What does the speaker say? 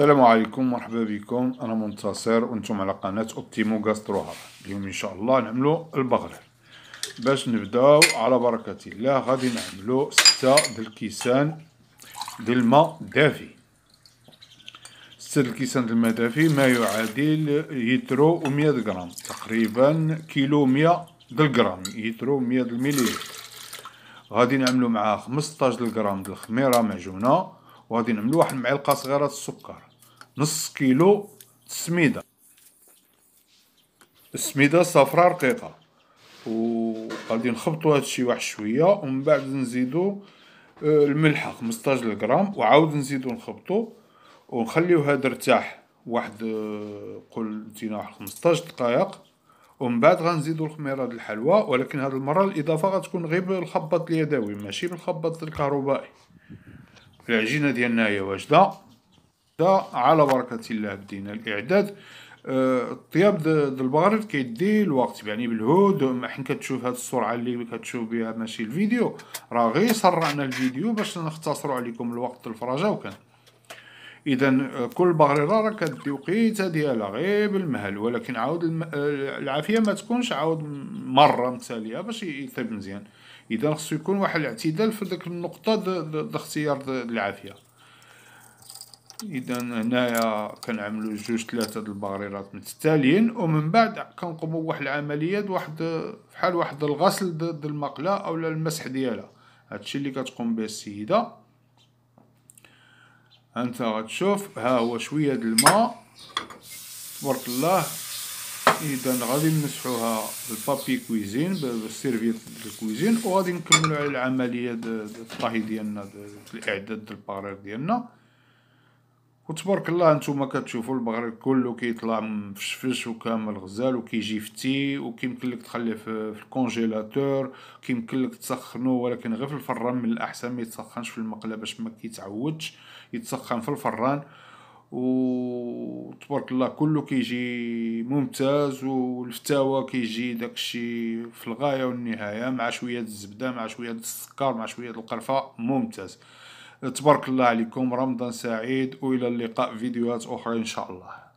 السلام عليكم مرحبا بكم انا منتصر وانتم على قناه اوبتيمو غاستروها اليوم ان شاء الله نعملو البغلال باش نبداو على بركه الله غادي نعملو ستة ديال الكيسان ديال الماء دافي ستة ديال الكيسان ديال الماء دافي ما يعادل يترو و100 غرام تقريبا كيلو 100 ديال الغرام يترو 100 ديال المليلتر غادي نعملو معاه 15 غرام ديال الخميره معجونه وغادي نعملو واحد المعلقه صغيره السكر نص كيلو سميدة السميدة صفراء رقيقة غادي نخبطو هادشي واحد شوية ومن بعد نزيدو آه، الملحة خمسطاج غرام وعاود نزيدو نخبطو ونخليو هاد ارتاح واحد آه، قول نتينا واحد خمسطاج دقايق ومن بعد غنزيدو الخميره د الحلوى ولكن هاد المره الاضافه غتكون غير بالخبط اليدوي ماشي بالخبط الكهربائي العجينه ديالنا هي واجده على بركة الله بدينا الإعداد الطياب آه، د المغرب كيدي الوقت يعني بالهود حين كتشوف هاد السرعه اللي كتشوف بها ماشي الفيديو راه غير سرعنا الفيديو باش نختصروا عليكم الوقت الفراجه وكان اذا آه، كل بغريره راه كدي وقيته ديالها غير بالمهل ولكن عاود آه، العافيه ما تكونش عاود مره متاليه باش يطيب مزيان اذا خصو يكون واحد الاعتدال في ديك النقطه د اختيار العافيه اذا هنايا كنعملو جوج ثلاثه د الباريرات متتاليين ومن بعد كنقومو بواحد العمليه واحد بحال واحد الغسل د المقله اولا المسح ديالها هادشي اللي كتقوم به السيده انت غتشوف ها هو شويه د الماء تبارك الله اذا غادي نمسحوها بالبابي كويزين بالسيرفيت الكويزين وغادي نكملو على العمليه د الطهي ديالنا الاعداد د البارير ديالنا وتبارك الله نتوما كتشوفوا المغرب كله كيطلع مفشفش وكامل غزال وكيجي فتي وكيمكن لك تخليه في, في الكونجيلاتور كيمكن لك تسخنو ولكن غير في الفران من الاحسن ما يتسخنش في المقله باش ما كيتعودش يتسخن في الفران وتبارك الله كله كيجي ممتاز والفتاوى كيجي داكشي في الغايه والنهايه مع شويه الزبده مع شويه السكر مع شويه القرفه ممتاز تبارك الله عليكم رمضان سعيد والى اللقاء فيديوهات اخرى ان شاء الله